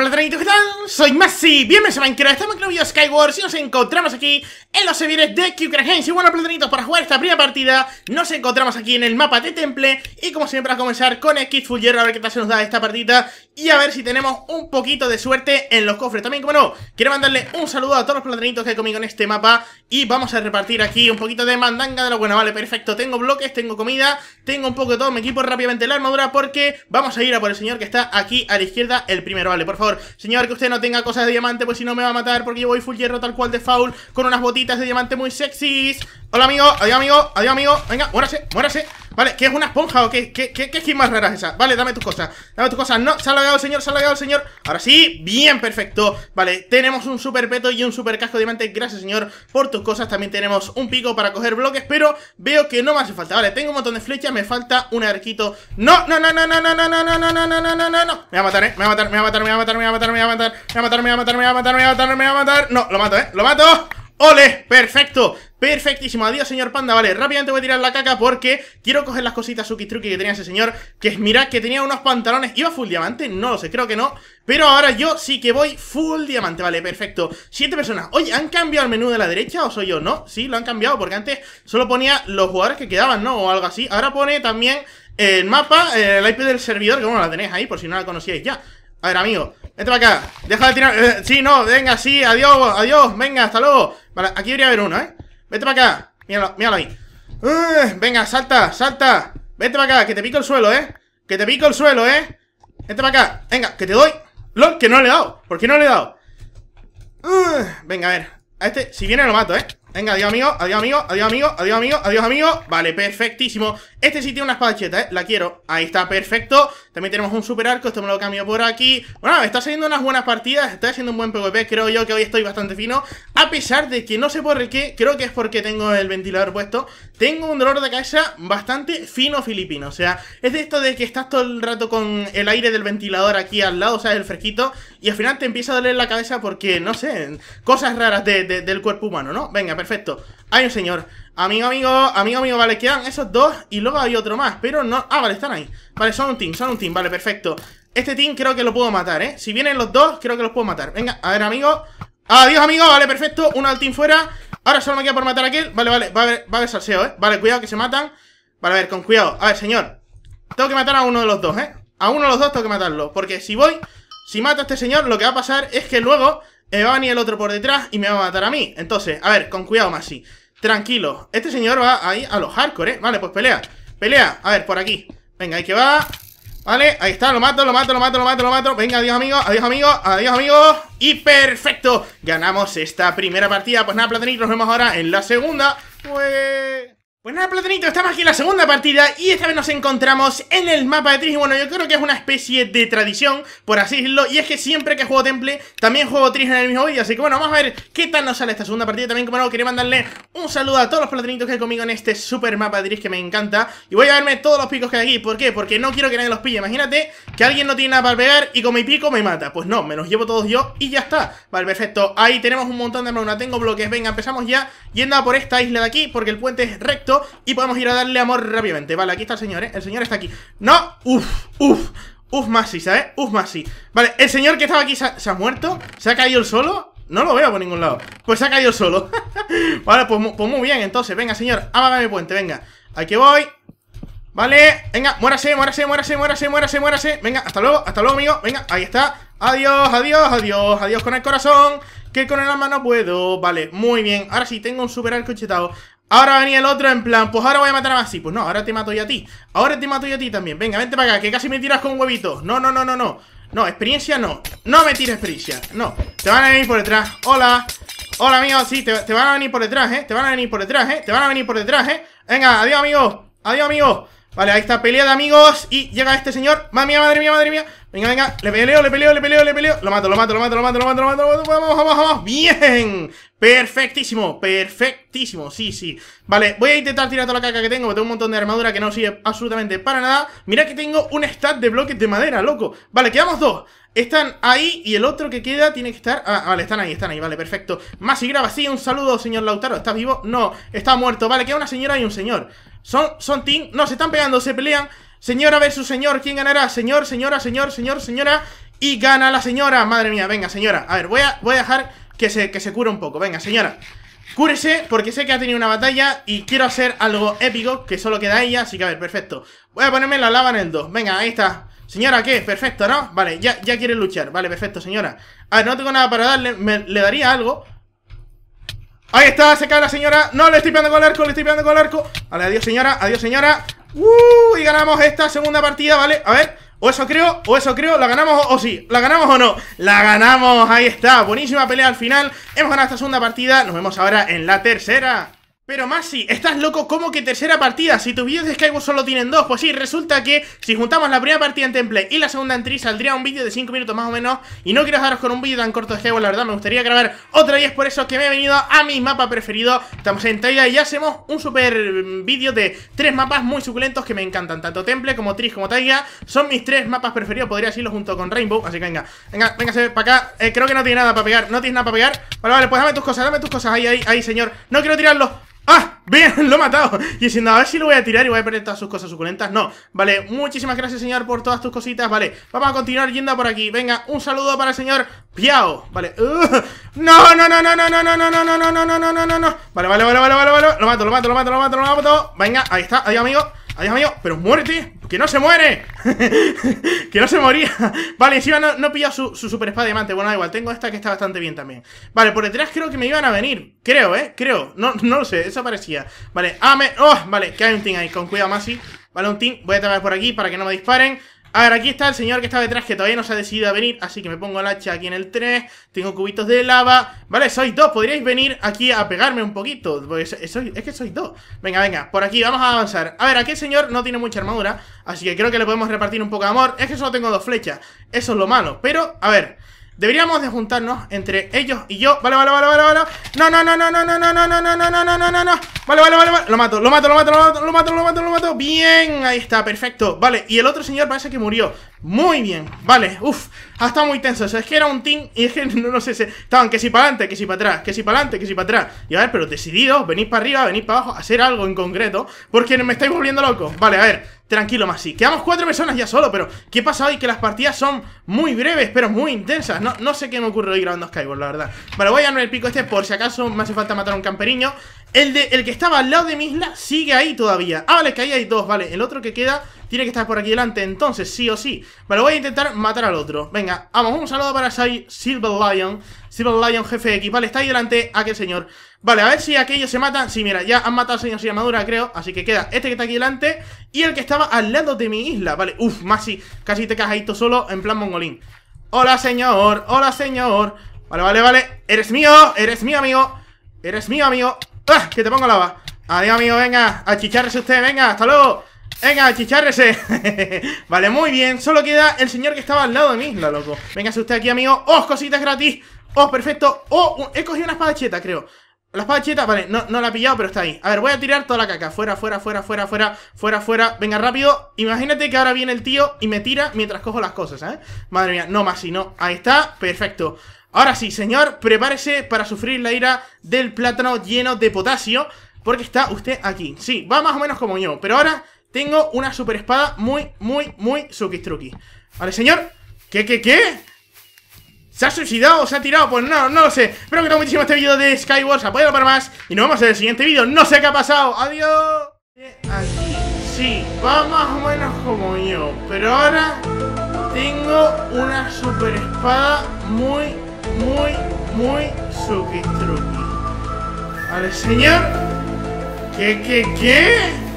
Hola ¿qué tal? Soy Masi, bienvenidos a Minecraft, estamos en nuevo video Skyward y nos encontramos aquí en los servidores de QCrackHains y bueno, platanitos, para jugar esta primera partida Nos encontramos aquí en el mapa de Temple Y como siempre, a comenzar con el full hierro A ver qué tal se nos da esta partida Y a ver si tenemos un poquito de suerte en los cofres También, como no, quiero mandarle un saludo a todos los platanitos que hay conmigo en este mapa Y vamos a repartir aquí un poquito de mandanga de lo bueno Vale, perfecto, tengo bloques, tengo comida Tengo un poco de todo, me equipo rápidamente la armadura Porque vamos a ir a por el señor que está aquí a la izquierda El primero, vale, por favor Señor, que usted no tenga cosas de diamante, pues si no me va a matar Porque yo voy full hierro tal cual de foul, con unas botitas de diamante muy sexys Hola amigo, adiós amigo, adiós amigo Venga, muérase, muérase Vale, que es una esponja o qué? ¿Qué, qué, qué skin más rara es esa? Vale, dame tus cosas, dame tus cosas No, se ha logrado el señor, se ha logrado el señor Ahora sí, bien, perfecto Vale, tenemos un super peto y un super casco de diamante Gracias señor por tus cosas También tenemos un pico para coger bloques Pero veo que no me hace falta Vale, tengo un montón de flechas, me falta un arquito No, no, no, no, no, no, no, no, no, no, no, no, no, no, no Me va a matar, eh, me va a matar, me va a matar, me va a matar, me va a matar, me va a matar Me va a matar, me va a matar, me va a matar, me va a matar, me va a matar No, lo mato, eh, lo mato ¡Ole! ¡Perfecto! Perfectísimo, adiós señor panda, vale, rápidamente voy a tirar la caca porque quiero coger las cositas suki truki que tenía ese señor Que es mirad que tenía unos pantalones, ¿iba full diamante? No lo sé, creo que no Pero ahora yo sí que voy full diamante, vale, perfecto Siete personas, oye, ¿han cambiado el menú de la derecha o soy yo? No, sí, lo han cambiado porque antes solo ponía los jugadores que quedaban, ¿no? O algo así, ahora pone también el mapa, el IP del servidor, que bueno, la tenéis ahí por si no la conocíais ya a ver, amigo, Vente para acá. Deja de tirar. Eh, sí, no, venga, sí, adiós, adiós, venga, hasta luego. Vale, aquí debería haber uno, ¿eh? Vete para acá. Míralo, míralo ahí. Eh, venga, salta, salta. Vete para acá, que te pico el suelo, ¿eh? Que te pico el suelo, ¿eh? Vente para acá. Venga, que te doy. LOL, que no le he dado. ¿Por qué no le he dado? Eh, venga, a ver. A este, si viene lo mato, ¿eh? Venga, adiós amigo, adiós amigo, adiós amigo, adiós amigo, adiós amigo Vale, perfectísimo Este sí tiene una espadacheta, eh, la quiero Ahí está, perfecto También tenemos un super arco, esto me lo cambio por aquí Bueno, está saliendo unas buenas partidas, está haciendo un buen PvP Creo yo que hoy estoy bastante fino A pesar de que no sé por qué, creo que es porque tengo el ventilador puesto Tengo un dolor de cabeza bastante fino filipino O sea, es de esto de que estás todo el rato con el aire del ventilador aquí al lado, o sea, el fresquito Y al final te empieza a doler la cabeza porque, no sé, cosas raras del cuerpo humano, ¿no? Venga, perfecto perfecto. Hay un señor. Amigo, amigo, amigo, amigo, vale, quedan esos dos y luego hay otro más, pero no... Ah, vale, están ahí. Vale, son un team, son un team, vale, perfecto. Este team creo que lo puedo matar, ¿eh? Si vienen los dos, creo que los puedo matar. Venga, a ver, amigo. Adiós, amigo, vale, perfecto. Uno al team fuera. Ahora solo me queda por matar a aquel. Vale, vale, va a va a haber salseo, ¿eh? Vale, cuidado que se matan. Vale, a ver, con cuidado. A ver, señor. Tengo que matar a uno de los dos, ¿eh? A uno de los dos tengo que matarlo. Porque si voy, si mato a este señor, lo que va a pasar es que luego va venir el otro por detrás y me va a matar a mí. Entonces, a ver, con cuidado, Masi. Tranquilo. Este señor va ahí a los hardcore, ¿eh? Vale, pues pelea. Pelea. A ver, por aquí. Venga, ahí que va. Vale, ahí está, lo mato, lo mato, lo mato, lo mato, lo mato Venga, adiós amigo, adiós amigo, adiós amigo Y perfecto, ganamos esta primera partida Pues nada, Platanic, nos vemos ahora en la segunda Pues... Pues nada, Platanito, estamos aquí en la segunda partida y esta vez nos encontramos en el mapa de Tris. Bueno, yo creo que es una especie de tradición, por así decirlo, y es que siempre que juego Temple, también juego Tris en el mismo vídeo. Así que bueno, vamos a ver qué tal nos sale esta segunda partida. También, como no, quería mandarle un saludo a todos los Platanitos que hay conmigo en este super mapa de Tris que me encanta. Y voy a verme todos los picos que hay aquí. ¿Por qué? Porque no quiero que nadie los pille. Imagínate que alguien no tiene nada para pegar y con mi pico me mata. Pues no, me los llevo todos yo y ya está. Vale, perfecto. Ahí tenemos un montón de mauna. Tengo bloques. Venga, empezamos ya yendo a por esta isla de aquí porque el puente es recto y podemos ir a darle amor rápidamente Vale, aquí está el señor, ¿eh? El señor está aquí ¡No! ¡Uf! ¡Uf! ¡Uf más sí, ¿sabes? ¡Uf más sí! Vale, el señor que estaba aquí se ha, muerto ¿Se ha caído el solo? No lo veo por ningún lado Pues se ha caído solo Vale, pues, pues, muy bien, entonces Venga, señor, ámame mi puente, venga Aquí voy Vale, venga, muérase, muérase, muérase, muérase, muérase, muérase Venga, hasta luego, hasta luego, amigo Venga, ahí está Adiós, adiós, adiós, adiós con el corazón Que con el alma no puedo Vale, muy bien Ahora sí, tengo un super arco Ahora venía el otro en plan, pues ahora voy a matar a Sí, Pues no, ahora te mato yo a ti. Ahora te mato yo a ti también. Venga, vente para acá, que casi me tiras con huevitos. No, no, no, no, no. No, experiencia no. No me tires experiencia. No. Te van a venir por detrás. Hola. Hola, amigo, Sí, te, van a venir por detrás, ¿eh? Te van a venir por detrás, ¿eh? Te van a venir por detrás, ¿eh? Venga, adiós, amigo Adiós, amigo Vale, ahí está, pelea de amigos Y llega este señor, madre mía, madre mía, madre mía Venga, venga, le peleo, le peleo, le peleo, le peleo Lo mato, lo mato, lo mato, lo mato, lo mato, lo mato, lo mato. Vamos, vamos, vamos, bien Perfectísimo, perfectísimo, sí, sí Vale, voy a intentar tirar toda la caca que tengo Tengo un montón de armadura que no sirve absolutamente para nada Mira que tengo un stat de bloques de madera, loco Vale, quedamos dos están ahí y el otro que queda tiene que estar... Ah, vale, están ahí, están ahí, vale, perfecto Más y graba, sí, un saludo, señor Lautaro ¿Estás vivo? No, está muerto, vale, queda una señora y un señor Son, son team, no, se están pegando, se pelean Señora versus señor, ¿quién ganará? Señor, señora, señor, señor, señora Y gana la señora, madre mía, venga, señora A ver, voy a, voy a dejar que se, que se cure un poco. Venga, señora. Cúrese, porque sé que ha tenido una batalla y quiero hacer algo épico que solo queda ella, así que a ver, perfecto. Voy a ponerme la lava en el 2. Venga, ahí está. Señora, ¿qué? Perfecto, ¿no? Vale, ya, ya quiere luchar. Vale, perfecto, señora. A ver, no tengo nada para darle. le daría algo. Ahí está, se cae la señora. No, le estoy pegando con el arco, le estoy pegando con el arco. Vale, adiós, señora. Adiós, señora. Uh, y ganamos esta segunda partida, ¿vale? A ver. O eso creo, o eso creo, la ganamos o, sí, la ganamos o no, la ganamos, ahí está, buenísima pelea al final, hemos ganado esta segunda partida, nos vemos ahora en la tercera. Pero Masi, estás loco, ¿cómo que tercera partida? Si tus vídeos de Skyward solo tienen dos Pues sí, resulta que si juntamos la primera partida en Temple y la segunda en Tri Saldría un vídeo de 5 minutos más o menos Y no quiero dejaros con un vídeo tan corto de Skyward, la verdad Me gustaría grabar otra y es por eso que me he venido a mi mapa preferido Estamos en Taiga y ya hacemos un super vídeo de tres mapas muy suculentos que me encantan Tanto Temple como Tris como Taiga Son mis tres mapas preferidos, podría decirlo junto con Rainbow Así que venga, venga, venga, ve para acá eh, Creo que no tiene nada para pegar, no tienes nada para pegar Vale, vale, pues dame tus cosas, dame tus cosas Ahí, ahí, ahí, señor No quiero tirarlo ¡Ah! ¡Bien! ¡Lo he matado! Y diciendo, a ver si lo voy a tirar y voy a perder todas sus cosas suculentas. No, vale, muchísimas gracias, señor, por todas tus cositas. Vale, vamos a continuar yendo por aquí. Venga, un saludo para el señor Piao. Vale, no, no, no, no, no, no, no, no, no, no, no, no, no, no, no, no. Vale, vale, vale, vale, vale, vale. Lo mato, lo mato, lo mato, lo mato, lo mato. Venga, ahí está, adiós, amigo. Adiós, amigo. Pero muerte Que no se muere. que no se moría. Vale, encima no, no pilla su, super espada diamante. Bueno, da igual. Tengo esta que está bastante bien también. Vale, por detrás creo que me iban a venir. Creo, ¿eh? Creo. No, no lo sé. Eso parecía. Vale. Ah, me... Oh, vale. Que hay un team ahí. Con cuidado, Masi. Vale, un team. Voy a traer por aquí para que no me disparen. A ver, aquí está el señor que está detrás que todavía no se ha decidido a venir, así que me pongo el hacha aquí en el 3, tengo cubitos de lava, vale, sois dos, podríais venir aquí a pegarme un poquito, soy, es que sois dos. Venga, venga, por aquí, vamos a avanzar. A ver, aquí el señor no tiene mucha armadura, así que creo que le podemos repartir un poco de amor, es que solo tengo dos flechas, eso es lo malo, pero, a ver... Deberíamos de juntarnos entre ellos y yo. Vale, vale, vale, vale, vale. No, no, no, no, no, no, no, no, no, no, no, no, no, no, no, no. Vale, vale, vale, vale. Lo mato, lo mato, lo mato, lo mato, lo mato, lo mato, lo mato. Bien, ahí está, perfecto. Vale, y el otro señor parece que murió. Muy bien, vale, uff, ha estado muy tenso, es que era un team y es que no, sé, se, estaban que si para adelante, que si para atrás, que si para adelante, que si para atrás Y a ver, pero decididos, venís para arriba, venís para abajo, hacer algo en concreto, porque me estáis volviendo loco Vale, a ver, tranquilo Masi, quedamos cuatro personas ya solo, pero ¿qué pasa hoy? Que las partidas son muy breves, pero muy intensas No, no sé qué me ocurre hoy grabando Skyward, la verdad Vale, voy a ganar el pico este por si acaso me hace falta matar a un camperiño el, de, el que estaba al lado de mi isla sigue ahí todavía. Ah, vale, que ahí hay dos, vale. El otro que queda tiene que estar por aquí delante, entonces sí o sí. Vale, voy a intentar matar al otro. Venga, vamos, un saludo para Silver Lion. Silver Lion jefe X. Vale, está ahí delante aquel señor. Vale, a ver si aquellos se matan. Sí, mira, ya han matado al señor sin armadura, creo. Así que queda este que está aquí delante y el que estaba al lado de mi isla. Vale, uff, si casi te caes ahí todo solo en plan mongolín. Hola, señor. Hola, señor. Vale, vale, vale. Eres mío, eres mío, amigo. Eres mío, amigo. ¡Ah! Que te pongo lava. Adiós, amigo, venga. A usted, venga. Hasta luego. Venga, a chicharrese. vale, muy bien. Solo queda el señor que estaba al lado de mí, la loco. Véngase usted aquí, amigo. ¡Oh, cositas gratis! ¡Oh, perfecto! ¡Oh! He cogido una espadacheta, creo. La espadacheta, vale, no, no la he pillado, pero está ahí A ver, voy a tirar toda la caca, fuera, fuera, fuera, fuera, fuera Fuera, fuera, venga, rápido Imagínate que ahora viene el tío y me tira mientras cojo las cosas, ¿eh? Madre mía, no más, si no, ahí está, perfecto Ahora sí, señor, prepárese para sufrir la ira del plátano lleno de potasio, porque está usted aquí. Sí, va más o menos como yo, pero ahora tengo una super espada muy, muy, muy sukistruki. Vale, señor, ¿qué, qué, qué? ¿Se ha suicidado? ¿Se ha tirado? Pues no, no lo sé. Espero que te muchísimo este vídeo de Skywars, apóyalo para más, y nos vemos en el siguiente vídeo. No sé qué ha pasado, adiós. sí, va más o menos como yo, pero ahora tengo una super espada muy muy, muy suki Al señor. ¿Qué, qué, qué?